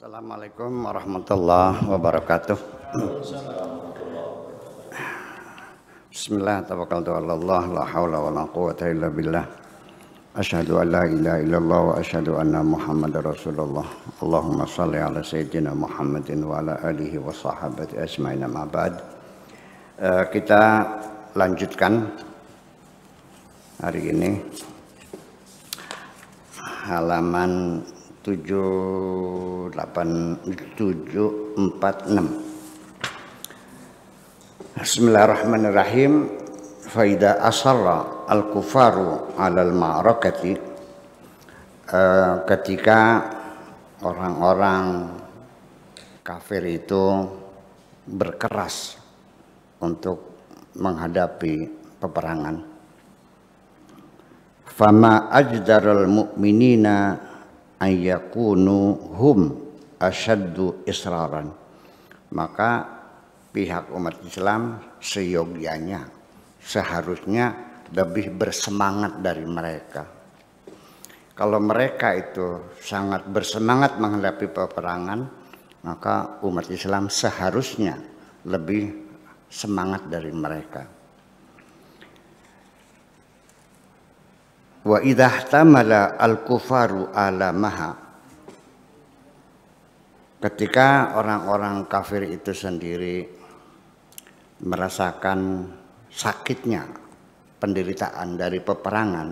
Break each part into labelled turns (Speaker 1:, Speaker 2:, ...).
Speaker 1: Assalamualaikum warahmatullahi wabarakatuh. Bismillah tawakkaltu ala Allah la haula wala quwata Asyhadu an la ilaha illallah wa asyhadu anna Muhammadar Rasulullah. Allahumma shalli ala sayyidina Muhammadin wa ala alihi wa sahbihi ajmain amma ba'd. Uh, kita lanjutkan hari ini halaman 7746 Bismillahirrahmanirrahim faida asarra al kufaru alal ma'rakati eh, ketika orang-orang kafir itu berkeras untuk menghadapi peperangan fama ajdarul mu'minina ayakunu hum asyaddu israran maka pihak umat Islam seyogianya seharusnya lebih bersemangat dari mereka kalau mereka itu sangat bersemangat menghadapi peperangan maka umat Islam seharusnya lebih semangat dari mereka wa idah tamala al kufaru ala maha ketika orang-orang kafir itu sendiri merasakan sakitnya penderitaan dari peperangan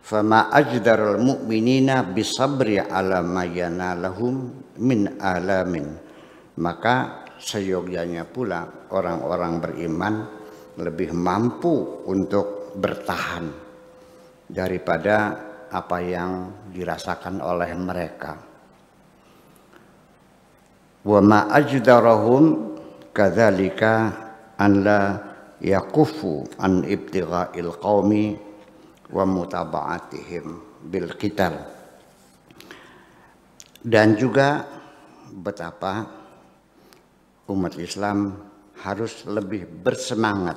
Speaker 1: fama ajdarul mu'minina bisabri ala mayana lahum min alamin maka seyogyanya pula orang-orang beriman lebih mampu untuk bertahan daripada apa yang dirasakan oleh mereka. Wa ma ajdarahum kadzalika an la yakufu an ibtigha'il qaumi wa mutaba'atihim bil qital. Dan juga betapa umat Islam harus lebih bersemangat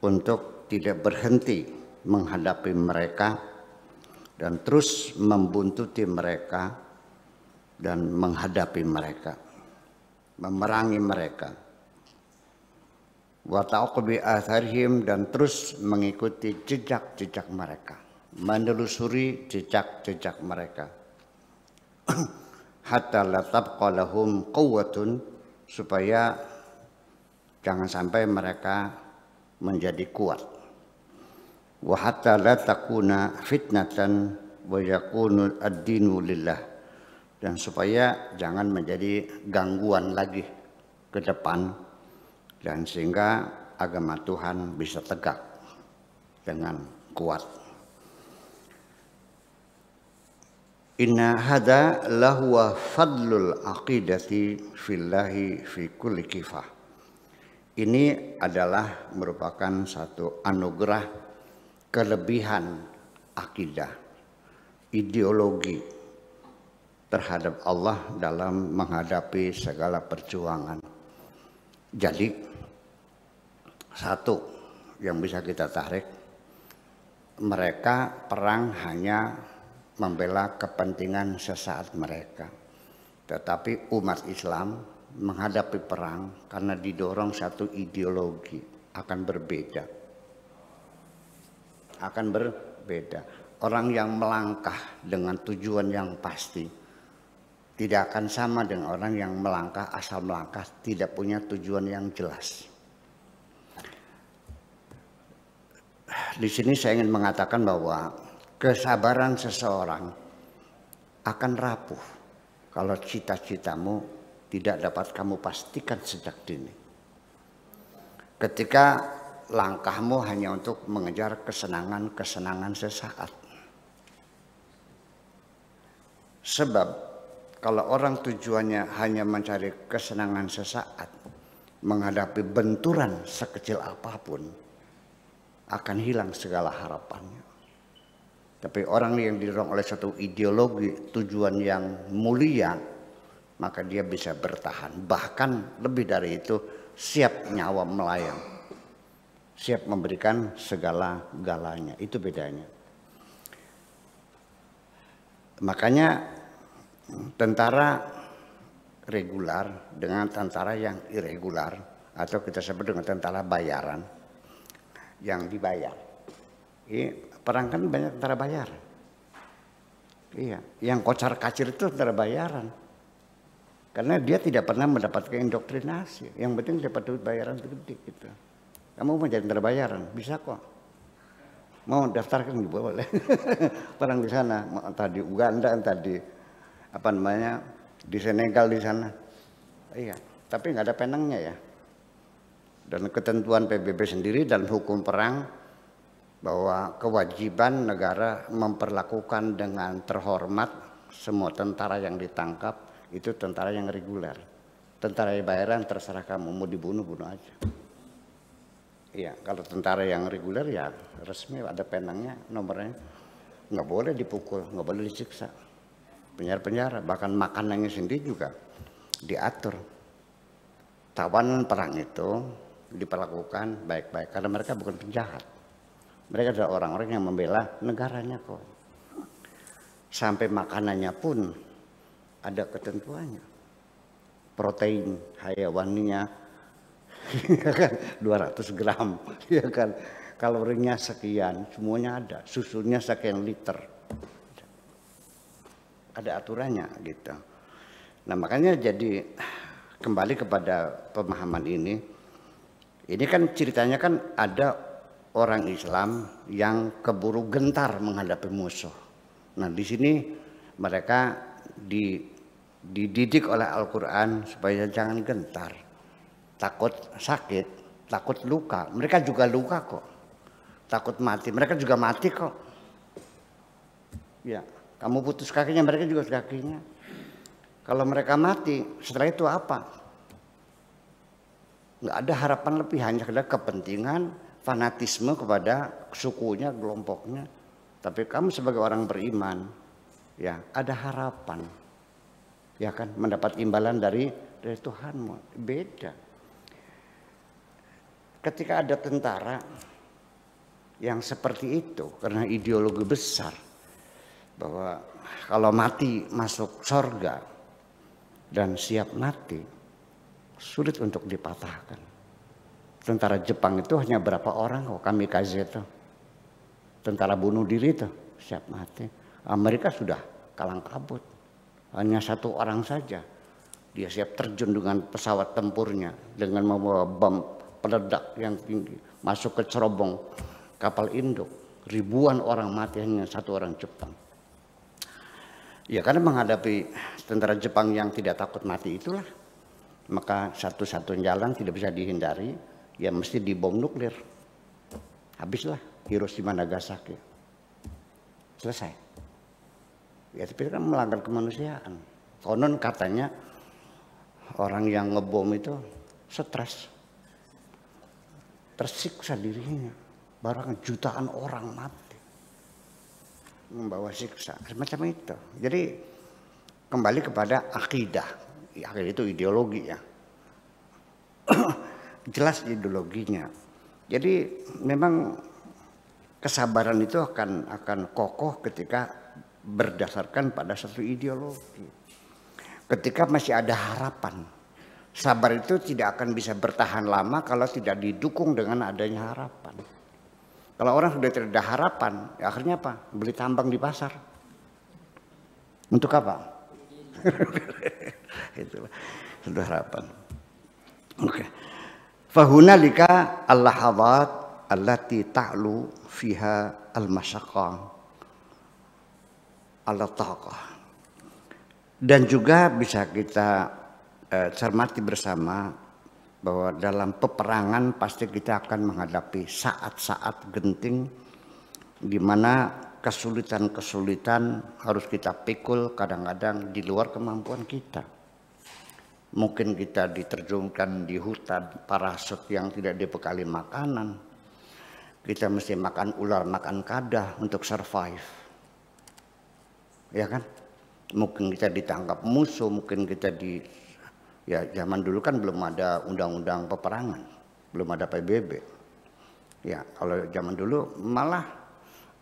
Speaker 1: untuk tidak berhenti menghadapi mereka dan terus membuntuti mereka dan menghadapi mereka, memerangi mereka. Wataqbi atharhim dan terus mengikuti jejak-jejak mereka, menelusuri jejak-jejak mereka. Hatta latabqa lahum quwwatun supaya jangan sampai mereka menjadi kuat wa hatta la takuna fitnatan wa yakunu ad-dinu lillah dan supaya jangan menjadi gangguan lagi ke depan dan sehingga agama Tuhan bisa tegak dengan kuat. Inna hada lahuwa fadlul aqidati fillahi fi kulli kifah. Ini adalah merupakan satu anugerah kelebihan akidah, ideologi terhadap Allah dalam menghadapi segala perjuangan. Jadi satu yang bisa kita tarik, mereka perang hanya membela kepentingan sesaat mereka. Tetapi umat Islam menghadapi perang karena didorong satu ideologi akan berbeda akan berbeda. Orang yang melangkah dengan tujuan yang pasti tidak akan sama dengan orang yang melangkah asal melangkah tidak punya tujuan yang jelas. Di sini saya ingin mengatakan bahwa kesabaran seseorang akan rapuh kalau cita-citamu tidak dapat kamu pastikan sejak dini. Ketika langkahmu hanya untuk mengejar kesenangan-kesenangan sesaat. Sebab kalau orang tujuannya hanya mencari kesenangan sesaat, menghadapi benturan sekecil apapun, akan hilang segala harapannya. Tapi orang yang didorong oleh satu ideologi, tujuan yang mulia, maka dia bisa bertahan. Bahkan lebih dari itu, siap nyawa melayang siap memberikan segala galanya. Itu bedanya. Makanya tentara regular dengan tentara yang irregular atau kita sebut dengan tentara bayaran yang dibayar. perang kan banyak tentara bayar. Iya, yang kocar kacir itu tentara bayaran. Karena dia tidak pernah mendapatkan indoktrinasi. Yang penting dapat duit bayaran itu gede gitu. Kamu mau jadi terbayaran Bisa kok. Mau daftarkan juga boleh. Perang di sana, entah di Uganda, entah di apa namanya, di Senegal di sana. Iya, tapi nggak ada penangnya ya. Dan ketentuan PBB sendiri dan hukum perang bahwa kewajiban negara memperlakukan dengan terhormat semua tentara yang ditangkap itu tentara yang reguler. Tentara bayaran terserah kamu mau dibunuh bunuh aja. Iya, kalau tentara yang reguler ya resmi ada penangnya, nomornya nggak boleh dipukul, nggak boleh disiksa. Penjara-penjara, bahkan makanannya sendiri juga diatur. Tawanan perang itu diperlakukan baik-baik karena mereka bukan penjahat. Mereka adalah orang-orang yang membela negaranya kok. Sampai makanannya pun ada ketentuannya. Protein hayawaninya, ya kan 200 gram ya kan kalorinya sekian semuanya ada susunya sekian liter ada aturannya gitu nah makanya jadi kembali kepada pemahaman ini ini kan ceritanya kan ada orang Islam yang keburu gentar menghadapi musuh nah di sini mereka di dididik oleh Al-Quran supaya jangan gentar takut sakit, takut luka. Mereka juga luka kok. Takut mati, mereka juga mati kok. Ya, kamu putus kakinya, mereka juga kakinya. Kalau mereka mati, setelah itu apa? Enggak ada harapan lebih, hanya ada kepentingan, fanatisme kepada sukunya, kelompoknya. Tapi kamu sebagai orang beriman, ya ada harapan. Ya kan, mendapat imbalan dari dari Tuhanmu. Beda ketika ada tentara yang seperti itu karena ideologi besar bahwa kalau mati masuk sorga dan siap mati sulit untuk dipatahkan. Tentara Jepang itu hanya berapa orang kok oh, kami kaze itu. Tentara bunuh diri itu siap mati. Amerika sudah kalang kabut. Hanya satu orang saja. Dia siap terjun dengan pesawat tempurnya. Dengan membawa bom peledak yang tinggi masuk ke cerobong kapal induk ribuan orang mati hanya satu orang Jepang ya karena menghadapi tentara Jepang yang tidak takut mati itulah maka satu-satunya jalan tidak bisa dihindari ya mesti dibom nuklir habislah Hiroshima Nagasaki selesai ya tapi kan melanggar kemanusiaan konon katanya orang yang ngebom itu stres tersiksa dirinya. barang jutaan orang mati membawa siksa. Semacam itu. Jadi kembali kepada akidah. Ya, itu ideologi ya. Jelas ideologinya. Jadi memang kesabaran itu akan akan kokoh ketika berdasarkan pada satu ideologi. Ketika masih ada harapan, Sabar itu tidak akan bisa bertahan lama kalau tidak didukung dengan adanya harapan. Kalau orang sudah tidak ada harapan, ya akhirnya apa? Beli tambang di pasar. Untuk apa? Itulah sudah harapan. Oke. Fahuna Fahunalika Allah allati ta'lu fiha al-masyaqqah ala taqah. Dan juga bisa kita eh, cermati bersama bahwa dalam peperangan pasti kita akan menghadapi saat-saat genting di mana kesulitan-kesulitan harus kita pikul kadang-kadang di luar kemampuan kita. Mungkin kita diterjunkan di hutan parasut yang tidak dibekali makanan. Kita mesti makan ular, makan kada untuk survive. Ya kan? Mungkin kita ditangkap musuh, mungkin kita di Ya zaman dulu kan belum ada undang-undang peperangan, belum ada PBB. Ya kalau zaman dulu malah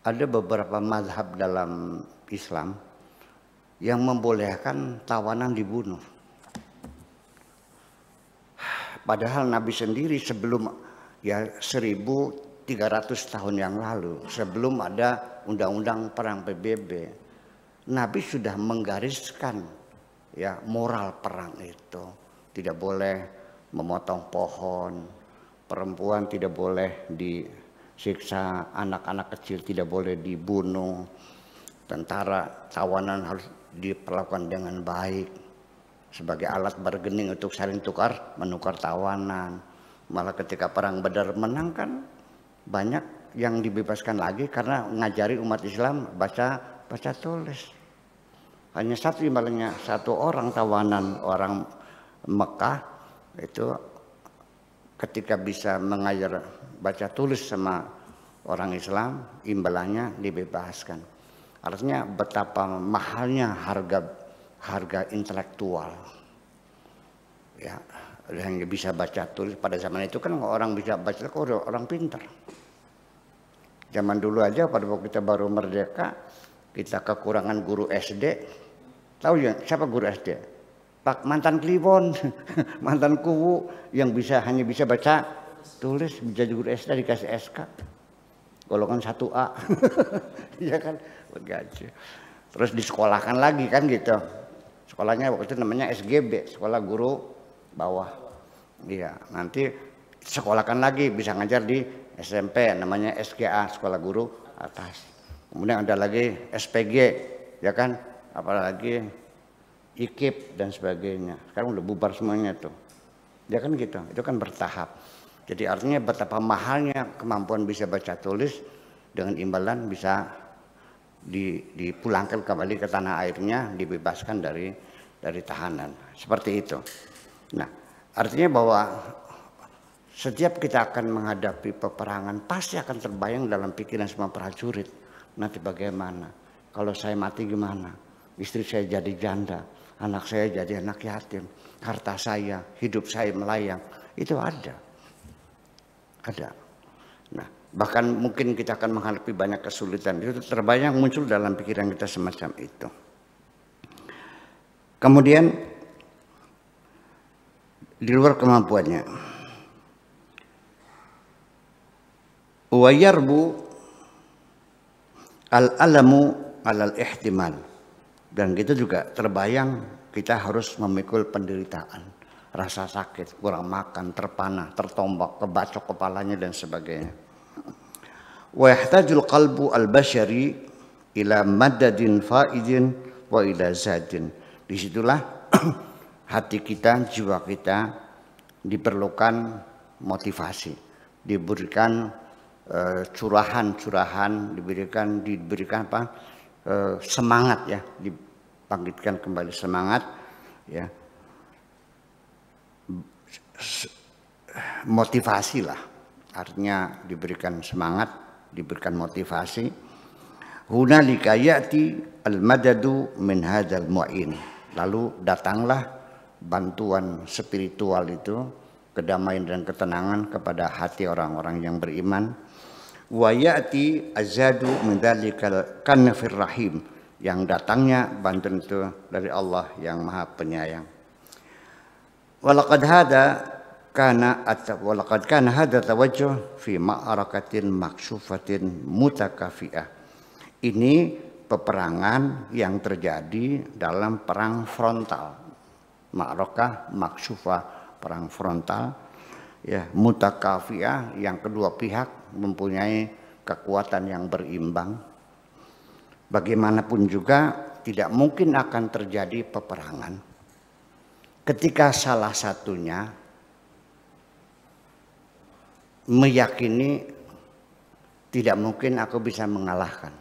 Speaker 1: ada beberapa mazhab dalam Islam yang membolehkan tawanan dibunuh. Padahal Nabi sendiri sebelum ya 1300 tahun yang lalu, sebelum ada undang-undang perang PBB, Nabi sudah menggariskan ya moral perang itu tidak boleh memotong pohon perempuan tidak boleh disiksa anak-anak kecil tidak boleh dibunuh tentara tawanan harus diperlakukan dengan baik sebagai alat bargaining untuk saling tukar menukar tawanan malah ketika perang badar menang kan banyak yang dibebaskan lagi karena ngajari umat Islam baca baca tulis hanya satu imbalannya satu orang tawanan orang Mekah itu ketika bisa mengajar baca tulis sama orang Islam imbalannya dibebaskan artinya betapa mahalnya harga harga intelektual ya yang bisa baca tulis pada zaman itu kan orang bisa baca kok orang pintar zaman dulu aja pada waktu kita baru merdeka kita kekurangan guru SD. Tahu ya siapa guru SD? Pak mantan Kliwon, mantan Kuwu yang bisa hanya bisa baca tulis bisa guru SD dikasih SK golongan 1A. Iya kan? Gaji. Terus disekolahkan lagi kan gitu. Sekolahnya waktu itu namanya SGB, Sekolah Guru Bawah. Iya, nanti sekolahkan lagi bisa ngajar di SMP namanya SGA, Sekolah Guru Atas. Kemudian ada lagi SPG, ya kan? Apalagi IKIP dan sebagainya. Sekarang udah bubar semuanya tuh. Ya kan gitu, itu kan bertahap. Jadi artinya betapa mahalnya kemampuan bisa baca tulis dengan imbalan bisa dipulangkan kembali ke tanah airnya, dibebaskan dari dari tahanan. Seperti itu. Nah, artinya bahwa setiap kita akan menghadapi peperangan pasti akan terbayang dalam pikiran semua prajurit nanti bagaimana? Kalau saya mati gimana? Istri saya jadi janda, anak saya jadi anak yatim, harta saya, hidup saya melayang. Itu ada. Ada. Nah, bahkan mungkin kita akan menghadapi banyak kesulitan. Itu terbayang muncul dalam pikiran kita semacam itu. Kemudian di luar kemampuannya. Wayarbu al-alamu alal ihtimal dan kita juga terbayang kita harus memikul penderitaan rasa sakit kurang makan terpanah tertombak kebacok kepalanya dan sebagainya wa yahtajul qalbu al-bashari ila madadin faidin wa ila zadin disitulah hati kita jiwa kita diperlukan motivasi diberikan Eh, curahan-curahan diberikan diberikan apa eh, semangat ya dipanggilkan kembali semangat ya motivasi lah artinya diberikan semangat diberikan motivasi hunalika ya'ti al-madadu min hadzal mu'in lalu datanglah bantuan spiritual itu kedamaian dan ketenangan kepada hati orang-orang yang beriman wa ya'ti azadu min dzalikal kanfir rahim yang datangnya bantuan itu dari Allah yang Maha Penyayang. Walaqad hada kana walaqad kana hada tawajjuh fi ma'arakatin maksufatin mutakafi'ah. Ini peperangan yang terjadi dalam perang frontal. Ma'rakah maksufah perang frontal ya mutakafiah yang kedua pihak mempunyai kekuatan yang berimbang. Bagaimanapun juga tidak mungkin akan terjadi peperangan ketika salah satunya meyakini tidak mungkin aku bisa mengalahkan.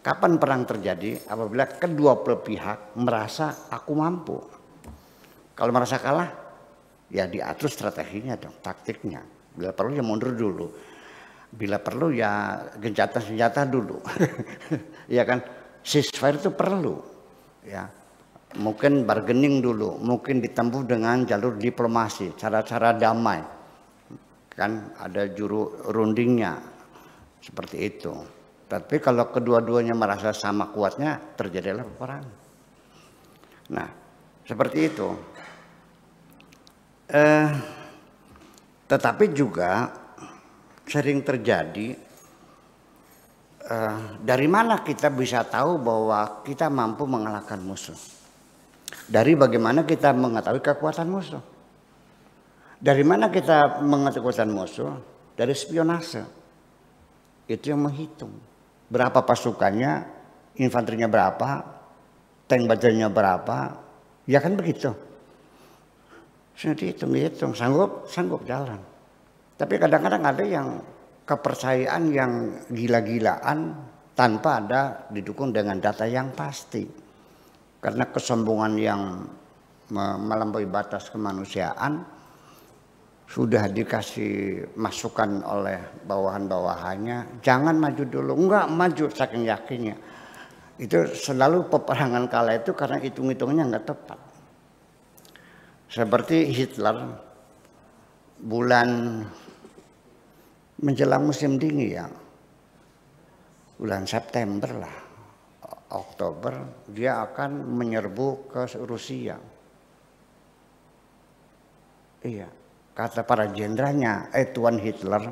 Speaker 1: Kapan perang terjadi? Apabila kedua belah pihak merasa aku mampu. Kalau merasa kalah, ya diatur strateginya dong, taktiknya. Bila perlu ya mundur dulu. Bila perlu ya gencatan senjata dulu. ya kan ceasefire itu perlu. Ya. Mungkin bargaining dulu, mungkin ditempuh dengan jalur diplomasi, cara-cara damai. Kan ada juru rundingnya seperti itu. Tapi kalau kedua-duanya merasa sama kuatnya, terjadilah perang. Nah, seperti itu. Eh, tetapi juga sering terjadi uh, dari mana kita bisa tahu bahwa kita mampu mengalahkan musuh? Dari bagaimana kita mengetahui kekuatan musuh? Dari mana kita mengetahui kekuatan musuh? Dari spionase. Itu yang menghitung. Berapa pasukannya, infanterinya berapa, tank baterainya berapa. Ya kan begitu. Saya dihitung-hitung sanggup sanggup jalan tapi kadang-kadang ada yang kepercayaan yang gila-gilaan tanpa ada didukung dengan data yang pasti karena kesombongan yang melampaui batas kemanusiaan sudah dikasih masukan oleh bawahan-bawahannya jangan maju dulu enggak maju saking yakinnya itu selalu peperangan kala itu karena hitung hitungnya enggak tepat seperti Hitler bulan menjelang musim dingin ya. Bulan September lah. Oktober dia akan menyerbu ke Rusia. Iya, kata para jenderalnya eh Tuan Hitler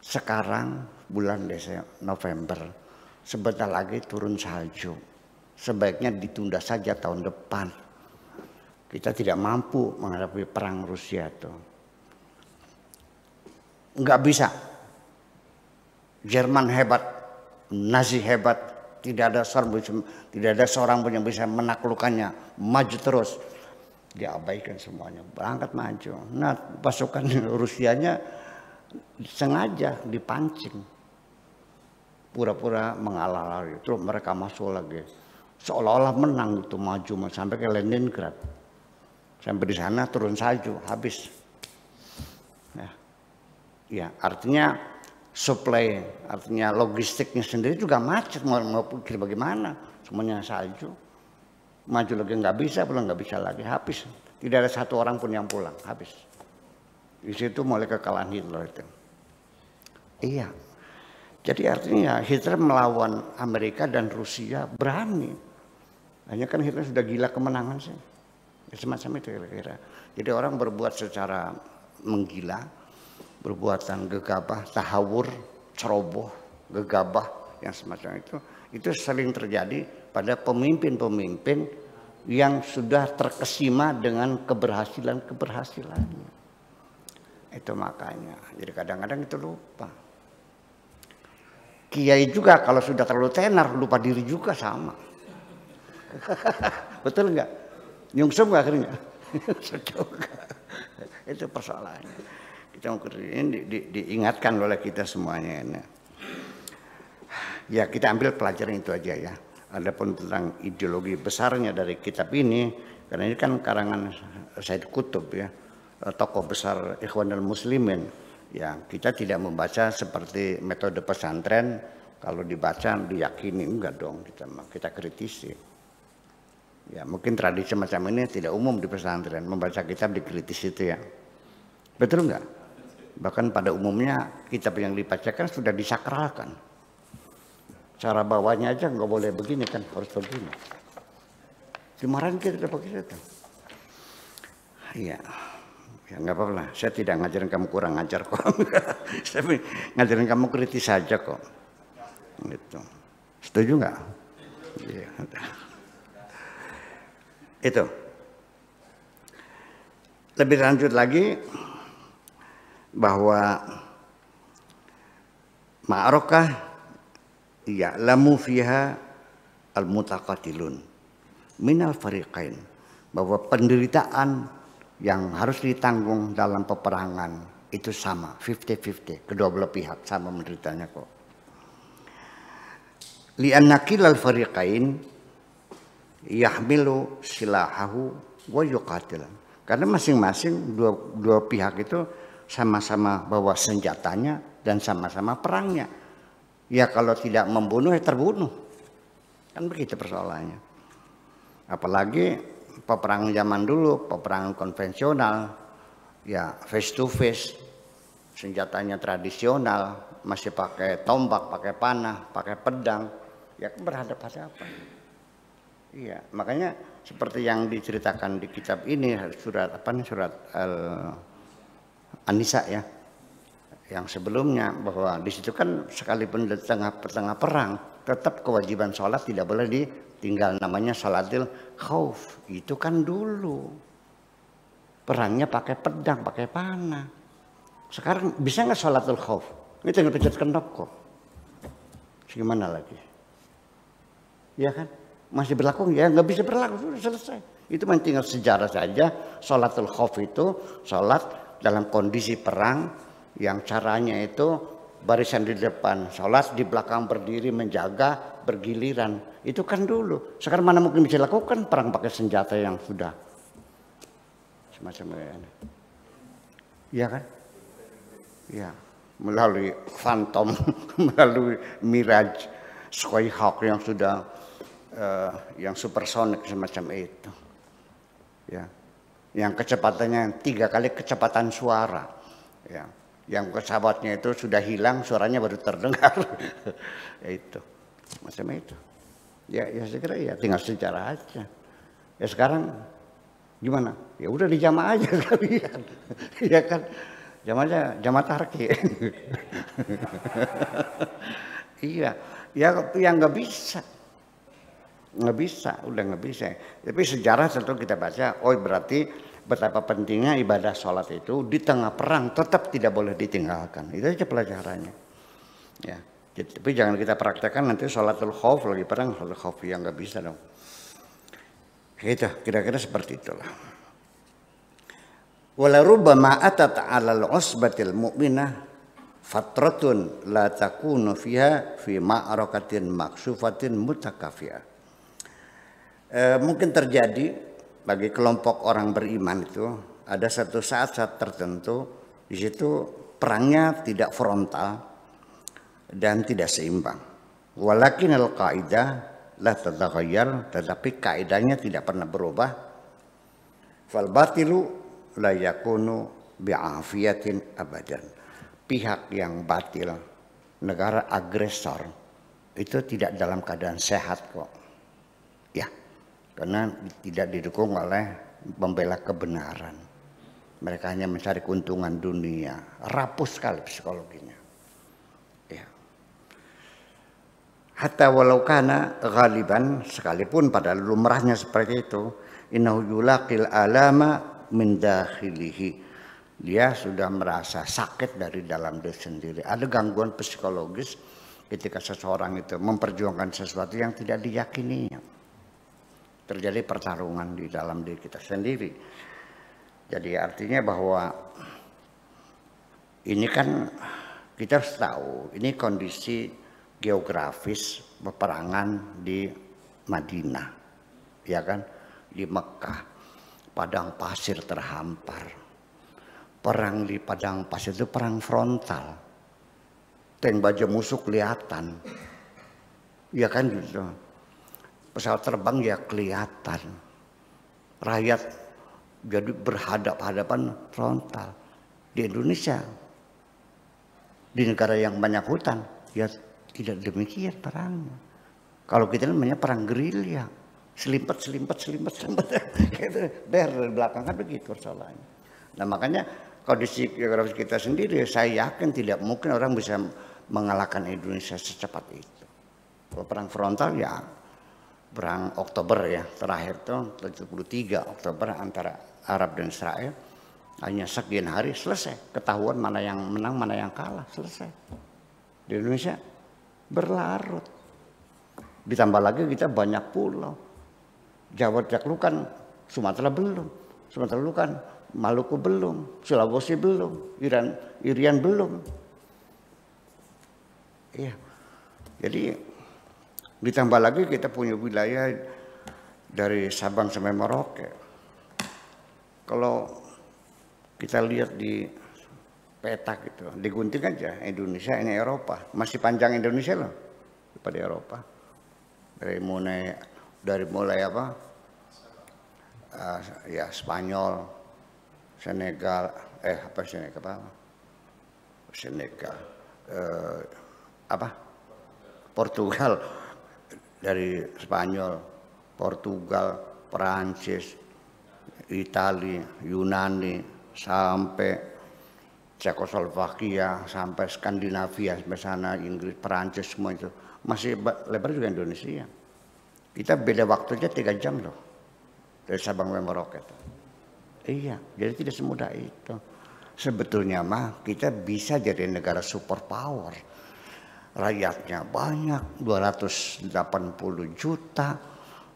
Speaker 1: sekarang bulan Desember November sebentar lagi turun salju. Sebaiknya ditunda saja tahun depan. Kita tidak mampu menghadapi perang Rusia itu. Enggak bisa. Jerman hebat, Nazi hebat, tidak ada seorang tidak ada seorang pun yang bisa menaklukkannya. Maju terus. Diabaikan semuanya, berangkat maju. Nah, pasukan Rusianya sengaja dipancing pura-pura mengalah lari terus mereka masuk lagi seolah-olah menang itu maju sampai ke Leningrad Sampai di sana turun salju, habis. Ya, ya artinya supply, artinya logistiknya sendiri juga macet. Mau, mau pikir bagaimana, semuanya salju. Maju lagi nggak bisa, pulang nggak bisa lagi, habis. Tidak ada satu orang pun yang pulang, habis. Di situ mulai kekalahan Hitler itu. Iya, jadi artinya ya, Hitler melawan Amerika dan Rusia berani. Hanya kan Hitler sudah gila kemenangan sih semacam itu kira-kira jadi orang berbuat secara menggila berbuatan gegabah tahawur ceroboh gegabah yang semacam itu itu sering terjadi pada pemimpin-pemimpin yang sudah terkesima dengan keberhasilan-keberhasilannya itu makanya jadi kadang-kadang itu lupa kiai juga kalau sudah terlalu tenar lupa diri juga sama betul nggak Nyungsem nggak kering itu persoalannya. Kita ini di, di, diingatkan oleh kita semuanya. ini Ya kita ambil pelajaran itu aja ya. Adapun tentang ideologi besarnya dari kitab ini, karena ini kan karangan Said Kutub ya, tokoh besar Ikhwanul Muslimin. Ya kita tidak membaca seperti metode pesantren kalau dibaca diyakini enggak dong kita kita kritisi Ya mungkin tradisi macam ini tidak umum di pesantren membaca kitab dikritis itu ya. Betul nggak? Bahkan pada umumnya kitab yang dibacakan sudah disakralkan. Cara bawanya aja nggak boleh begini kan harus begini. Dimarahin kita dapat pakai itu. Iya. Ya nggak apa-apa lah. Saya tidak ngajarin kamu kurang ngajar kok. Saya ngajarin kamu kritis saja kok. Gitu. Setuju nggak? Iya. Itu. Lebih lanjut lagi bahwa ma'arokah ya'lamu fiha al-mutaqatilun minal fariqain bahwa penderitaan yang harus ditanggung dalam peperangan itu sama 50-50 kedua belah pihak sama menderitanya kok li'anna kilal fariqain yahmilu silahahu wa yuqatil. Karena masing-masing dua, dua pihak itu sama-sama bawa senjatanya dan sama-sama perangnya. Ya kalau tidak membunuh ya terbunuh. Kan begitu persoalannya. Apalagi peperangan zaman dulu, peperangan konvensional, ya face to face, senjatanya tradisional, masih pakai tombak, pakai panah, pakai pedang, ya berhadapan apa? Iya, makanya seperti yang diceritakan di kitab ini surat apa nih surat Al Anisa ya. Yang sebelumnya bahwa di situ kan sekalipun di tengah tengah perang tetap kewajiban sholat tidak boleh ditinggal namanya salatil khauf. Itu kan dulu. Perangnya pakai pedang, pakai panah. Sekarang bisa nggak salatil khauf? Ini tinggal pencet kenop kok. Gimana lagi? Ya kan? masih berlaku ya nggak bisa berlaku sudah selesai itu main tinggal sejarah saja sholatul khuf itu sholat dalam kondisi perang yang caranya itu barisan di depan sholat di belakang berdiri menjaga bergiliran itu kan dulu sekarang mana mungkin bisa lakukan perang pakai senjata yang sudah semacam ini ya kan ya melalui phantom melalui mirage Skyhawk yang sudah uh, yang supersonik semacam itu. Ya. Yang kecepatannya tiga kali kecepatan suara. Ya. Yang pesawatnya itu sudah hilang, suaranya baru terdengar. ya itu. Macam itu. Ya, ya saya kira ya tinggal sejarah aja. Ya sekarang gimana? Ya udah dijama aja kalian, ya kan? Jamanya jamaah tarki. iya, ya yang nggak bisa nggak bisa udah nggak bisa tapi sejarah tentu kita baca oh berarti betapa pentingnya ibadah sholat itu di tengah perang tetap tidak boleh ditinggalkan itu aja pelajarannya ya tapi jangan kita praktekkan nanti sholatul khauf lagi perang sholatul khauf yang nggak bisa dong gitu kira-kira seperti itulah walarubama atat alal usbatil mu'minah fatratun la takunu fiha fi ma'rakatin maksufatin mutakafiyah eh, mungkin terjadi bagi kelompok orang beriman itu ada satu saat saat tertentu di situ perangnya tidak frontal dan tidak seimbang. Walakin al kaidah lah tetap tetapi kaidahnya tidak pernah berubah. Fal batilu la bi'afiyatin abadan. Pihak yang batil negara agresor itu tidak dalam keadaan sehat kok karena tidak didukung oleh pembela kebenaran. Mereka hanya mencari keuntungan dunia. Rapuh sekali psikologinya. Ya. Hatta walau kana galiban sekalipun pada lumrahnya seperti itu. Innahu alama min Dia sudah merasa sakit dari dalam diri sendiri. Ada gangguan psikologis ketika seseorang itu memperjuangkan sesuatu yang tidak diyakininya terjadi pertarungan di dalam diri kita sendiri. Jadi artinya bahwa ini kan kita harus tahu ini kondisi geografis peperangan di Madinah, ya kan, di Mekah, padang pasir terhampar. Perang di padang pasir itu perang frontal. Tank baja musuh kelihatan. Ya kan gitu? pesawat terbang ya kelihatan. Rakyat jadi berhadap-hadapan frontal. Di Indonesia, di negara yang banyak hutan, ya tidak demikian perangnya. Kalau kita namanya perang gerilya, selimpet, selimpet, selimpet, selimpet, gitu. ber belakang kan begitu persoalannya. Nah makanya kondisi geografis kita sendiri, saya yakin tidak mungkin orang bisa mengalahkan Indonesia secepat itu. Kalau perang frontal ya perang Oktober ya terakhir tuh 73 Oktober antara Arab dan Israel hanya sekian hari selesai ketahuan mana yang menang mana yang kalah selesai di Indonesia berlarut ditambah lagi kita banyak pulau Jawa Jaklu kan Sumatera belum Sumatera lu kan Maluku belum Sulawesi belum Iran Irian belum iya jadi Ditambah lagi kita punya wilayah dari Sabang sampai Merauke. Kalau kita lihat di peta gitu, digunting aja Indonesia ini Eropa, masih panjang Indonesia loh daripada Eropa. Dari mulai dari mulai apa? Uh, ya Spanyol, Senegal, eh apa Senegal apa? Senegal, uh, apa? Portugal, dari Spanyol, Portugal, Perancis, Italia, Yunani, sampai Cekoslovakia, sampai Skandinavia, sampai sana Inggris, Perancis semua itu masih lebar juga Indonesia. Kita beda waktunya tiga jam loh dari Sabang sampai Merauke. Iya, jadi tidak semudah itu. Sebetulnya mah kita bisa jadi negara super power rakyatnya banyak 280 juta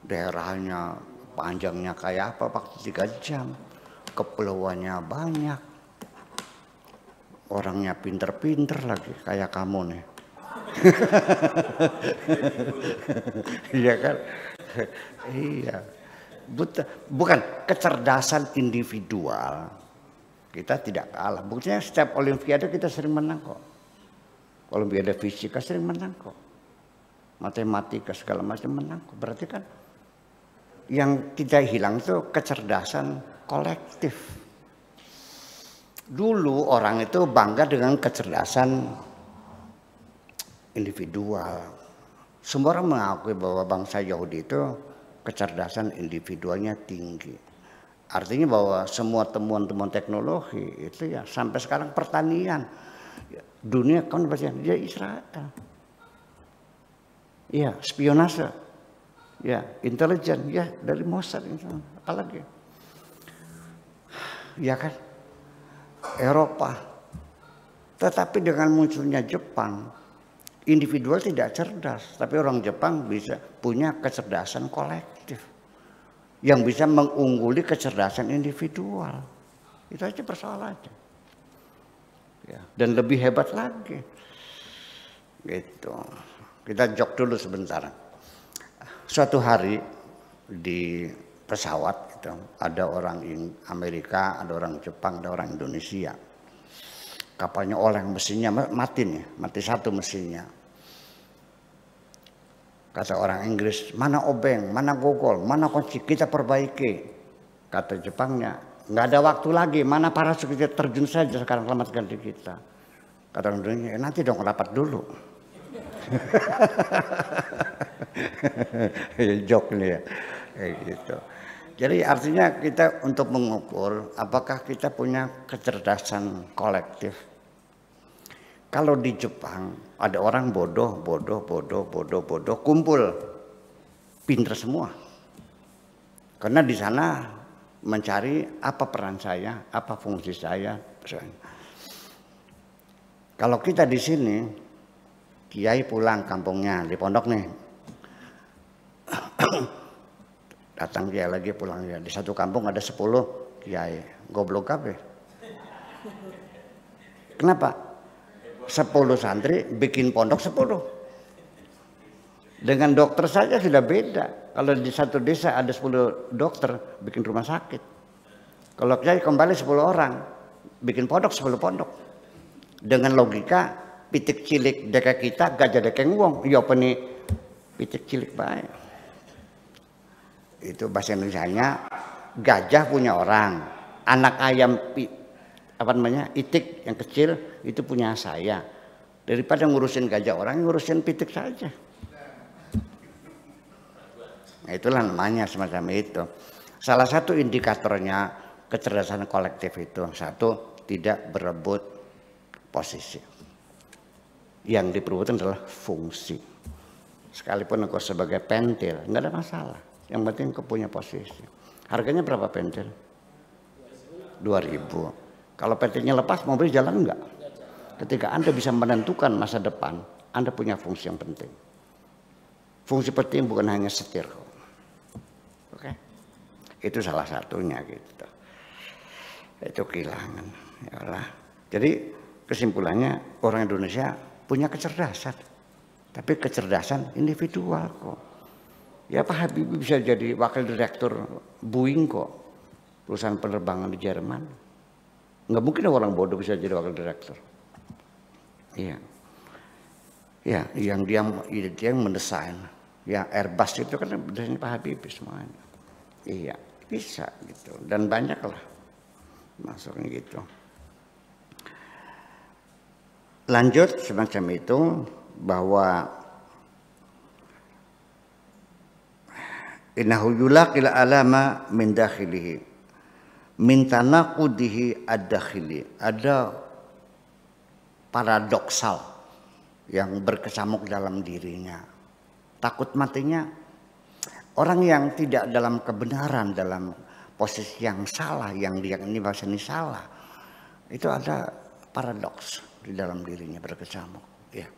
Speaker 1: daerahnya panjangnya kayak apa waktu tiga jam kepulauannya banyak orangnya pinter-pinter lagi kayak kamu nih iya kan iya Buta, bukan kecerdasan individual kita tidak kalah buktinya setiap olimpiade kita sering menang kok Olimpiade fisika sering menang kok. Matematika segala macam menang kok. Berarti kan yang tidak hilang itu kecerdasan kolektif. Dulu orang itu bangga dengan kecerdasan individual. Semua orang mengakui bahwa bangsa Yahudi itu kecerdasan individualnya tinggi. Artinya bahwa semua temuan-temuan teknologi itu ya sampai sekarang pertanian dunia kan pasti dia Israel. Ya, spionase. Ya, intelijen. Ya, dari Mossad. Apalagi. Ya kan? Eropa. Tetapi dengan munculnya Jepang, individual tidak cerdas. Tapi orang Jepang bisa punya kecerdasan kolektif. Yang bisa mengungguli kecerdasan individual. Itu aja persoalannya ya. dan lebih hebat lagi gitu kita jok dulu sebentar suatu hari di pesawat gitu, ada orang Amerika ada orang Jepang ada orang Indonesia kapalnya oleng mesinnya mati nih ya, mati satu mesinnya kata orang Inggris mana obeng mana gogol mana kunci kita perbaiki kata Jepangnya nggak ada waktu lagi mana para sekretaris terjun saja sekarang selamatkan diri kita kata dunia eh, nanti dong rapat dulu ya, jok nih ya Eh, gitu jadi artinya kita untuk mengukur apakah kita punya kecerdasan kolektif kalau di Jepang ada orang bodoh bodoh bodoh bodoh bodoh kumpul pinter semua karena di sana mencari apa peran saya, apa fungsi saya. Kalau kita di sini, Kiai pulang kampungnya di pondok nih. Datang dia lagi pulang dia. Ya. Di satu kampung ada sepuluh Kiai. Goblok apa? Ya? Kenapa? sepuluh santri bikin pondok sepuluh Dengan dokter saja sudah beda. Kalau di satu desa ada 10 dokter bikin rumah sakit. Kalau kiai kembali 10 orang bikin pondok 10 pondok. Dengan logika pitik cilik deka kita gajah dekeng wong. Ya apa nih pitik cilik baik. Itu bahasa Indonesia gajah punya orang. Anak ayam apa namanya itik yang kecil itu punya saya daripada ngurusin gajah orang ngurusin pitik saja Nah, itulah namanya semacam itu. Salah satu indikatornya kecerdasan kolektif itu satu tidak berebut posisi. Yang diperbutkan adalah fungsi. Sekalipun aku sebagai pentil, nggak ada masalah. Yang penting aku punya posisi. Harganya berapa pentil? 2000. Kalau pentilnya lepas, mobil jalan enggak? Ketika Anda bisa menentukan masa depan, Anda punya fungsi yang penting. Fungsi penting bukan hanya setir itu salah satunya gitu itu kehilangan ya jadi kesimpulannya orang Indonesia punya kecerdasan tapi kecerdasan individual kok ya Pak Habibie bisa jadi wakil direktur Boeing kok perusahaan penerbangan di Jerman nggak mungkin orang bodoh bisa jadi wakil direktur iya ya yang dia dia yang mendesain ya Airbus itu kan desain Pak Habibie semuanya iya bisa gitu dan banyaklah masuknya gitu lanjut semacam itu bahwa innahu yulaqil alama min dakhilihi min tanaqudihi ad-dakhili ada paradoksal yang berkesamuk dalam dirinya takut matinya Orang yang tidak dalam kebenaran, dalam posisi yang salah, yang dia ini bahasa ini salah, itu ada paradoks di dalam dirinya berkecamuk. Ya.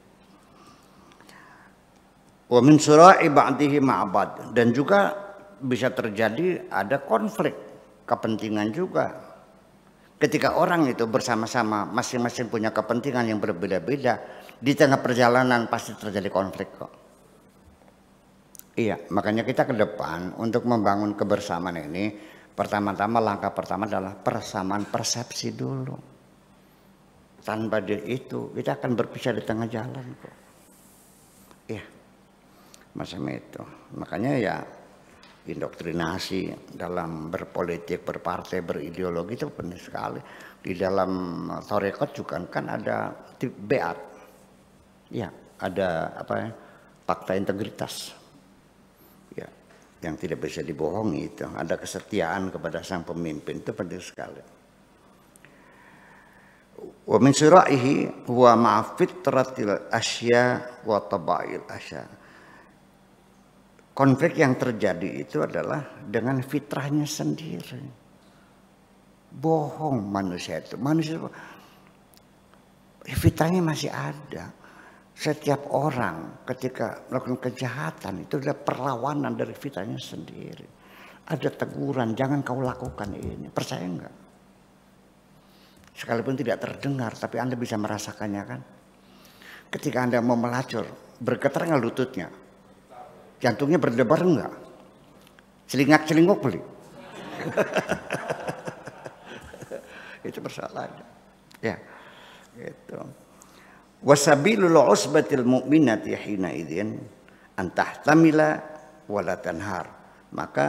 Speaker 1: Wa min sura'i ba'dihi ma'bad dan juga bisa terjadi ada konflik kepentingan juga ketika orang itu bersama-sama masing-masing punya kepentingan yang berbeda-beda di tengah perjalanan pasti terjadi konflik kok Iya, makanya kita ke depan untuk membangun kebersamaan ini, pertama-tama langkah pertama adalah persamaan persepsi dulu. Tanpa dia itu, kita akan berpisah di tengah jalan kok. Iya, macam itu. Makanya ya indoktrinasi dalam berpolitik, berpartai, berideologi itu penting sekali. Di dalam eh, torekot juga kan ada tip beat, ya ada apa ya, fakta integritas yang tidak bisa dibohongi itu. Ada kesetiaan kepada sang pemimpin itu penting sekali. Wa min siraihi huwa ma'afit teratil asya wa tabail asya. Konflik yang terjadi itu adalah dengan fitrahnya sendiri. Bohong manusia itu. Manusia fitrahnya masih ada setiap orang ketika melakukan kejahatan itu adalah perlawanan dari fitrahnya sendiri. Ada teguran, jangan kau lakukan ini. Percaya enggak? Sekalipun tidak terdengar, tapi Anda bisa merasakannya kan? Ketika Anda mau melacur, bergetar enggak lututnya? Jantungnya berdebar enggak? Celingak-celinguk beli? itu persoalannya. Ya, gitu. Wasabilul usbatil mu'minati hina idzin antahtamila wala tanhar. Maka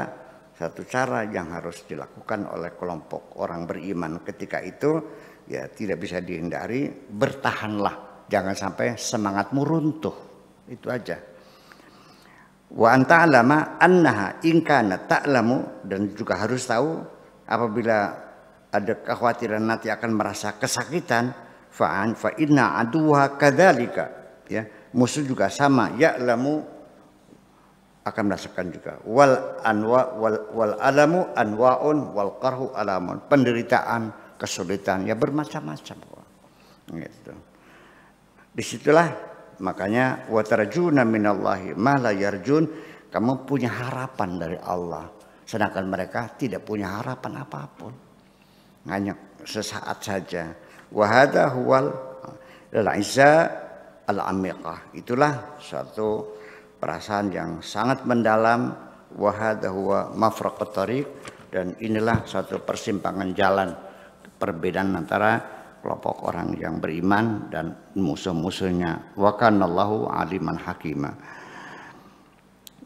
Speaker 1: satu cara yang harus dilakukan oleh kelompok orang beriman ketika itu ya tidak bisa dihindari bertahanlah jangan sampai semangatmu runtuh itu aja wa anta alama annaha ingkana ta'lamu dan juga harus tahu apabila ada kekhawatiran nanti akan merasa kesakitan fa'an fa inna aduha kadzalika ya musuh juga sama Ya lamu akan merasakan juga wal anwa wal, wal alamu anwaun wal qarhu alamun penderitaan kesulitan ya bermacam-macam gitu disitulah makanya watarjuna minallahi ma la yarjun kamu punya harapan dari Allah sedangkan mereka tidak punya harapan apapun hanya sesaat saja Wahada huwal al-izza al-amiqah. Itulah satu perasaan yang sangat mendalam. Wahada huwa mafraqat tariq. Dan inilah satu persimpangan jalan. Perbedaan antara kelompok orang yang beriman dan musuh-musuhnya. Wa kanallahu aliman hakima.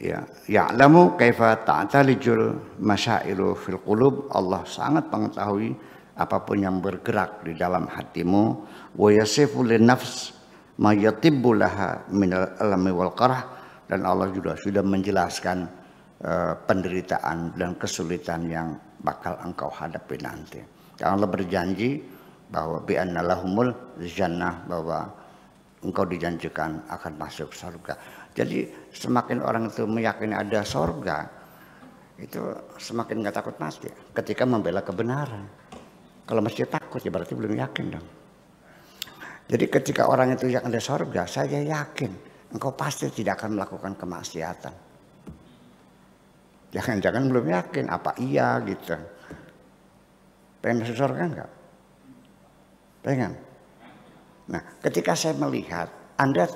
Speaker 1: Ya, ya'lamu kaifa ta'talijul masailu fil qulub. Allah sangat mengetahui apapun yang bergerak di dalam hatimu wa yasifu nafs ma yatibbu laha min alami wal qarah dan Allah juga sudah menjelaskan uh, penderitaan dan kesulitan yang bakal engkau hadapi nanti. Dan Allah berjanji bahwa bi lahumul jannah bahwa engkau dijanjikan akan masuk surga. Jadi semakin orang itu meyakini ada surga itu semakin nggak takut mati ya, ketika membela kebenaran. Kalau masih takut ya berarti belum yakin dong. Jadi ketika orang itu yang ada sorga, saya yakin engkau pasti tidak akan melakukan kemaksiatan. Jangan-jangan belum yakin apa iya gitu. Pengen masuk sorga enggak? Pengen. Nah, ketika saya melihat Anda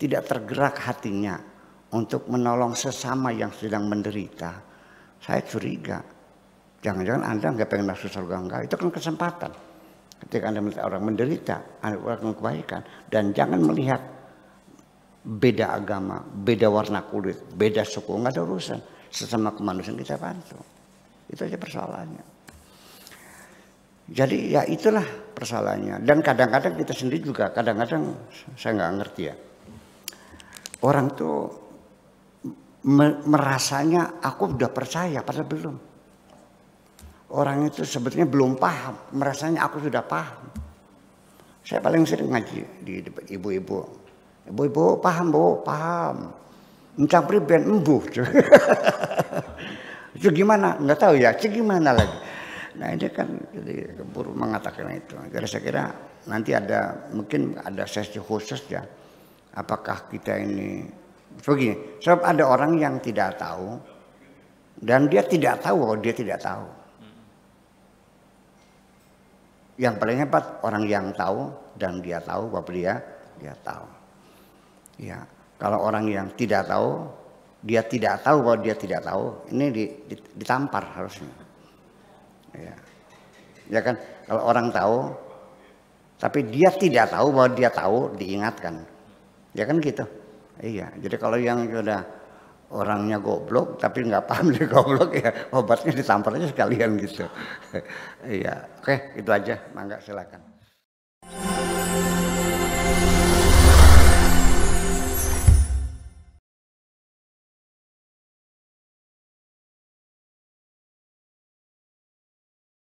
Speaker 1: tidak tergerak hatinya untuk menolong sesama yang sedang menderita, saya curiga Jangan-jangan Anda nggak pengen masuk surga enggak. Itu kan kesempatan. Ketika Anda melihat orang menderita, Anda orang kebaikan. Dan jangan melihat beda agama, beda warna kulit, beda suku, Enggak ada urusan. Sesama kemanusiaan kita bantu. Itu aja persoalannya. Jadi ya itulah persoalannya. Dan kadang-kadang kita sendiri juga, kadang-kadang saya nggak ngerti ya. Orang tuh merasanya aku udah percaya padahal belum orang itu sebetulnya belum paham, merasanya aku sudah paham. Saya paling sering ngaji di ibu-ibu. Ibu-ibu paham, Bu, paham. Mencampuri ben embuh. itu gimana? nggak tahu ya, itu gimana lagi. Nah ini kan jadi keburu mengatakan itu. Jadi saya kira nanti ada mungkin ada sesi khusus ya. Apakah kita ini begini? Sebab ada orang yang tidak tahu dan dia tidak tahu kalau dia tidak tahu. Yang paling hebat orang yang tahu dan dia tahu bahwa dia dia tahu. Ya, kalau orang yang tidak tahu, dia tidak tahu bahwa dia tidak tahu, ini ditampar harusnya. Ya. ya kan, kalau orang tahu, tapi dia tidak tahu bahwa dia tahu, diingatkan. Ya kan gitu. Iya, jadi kalau yang sudah orangnya goblok tapi nggak paham dia goblok ya obatnya aja sekalian gitu. Iya, oke itu aja, mangga silakan.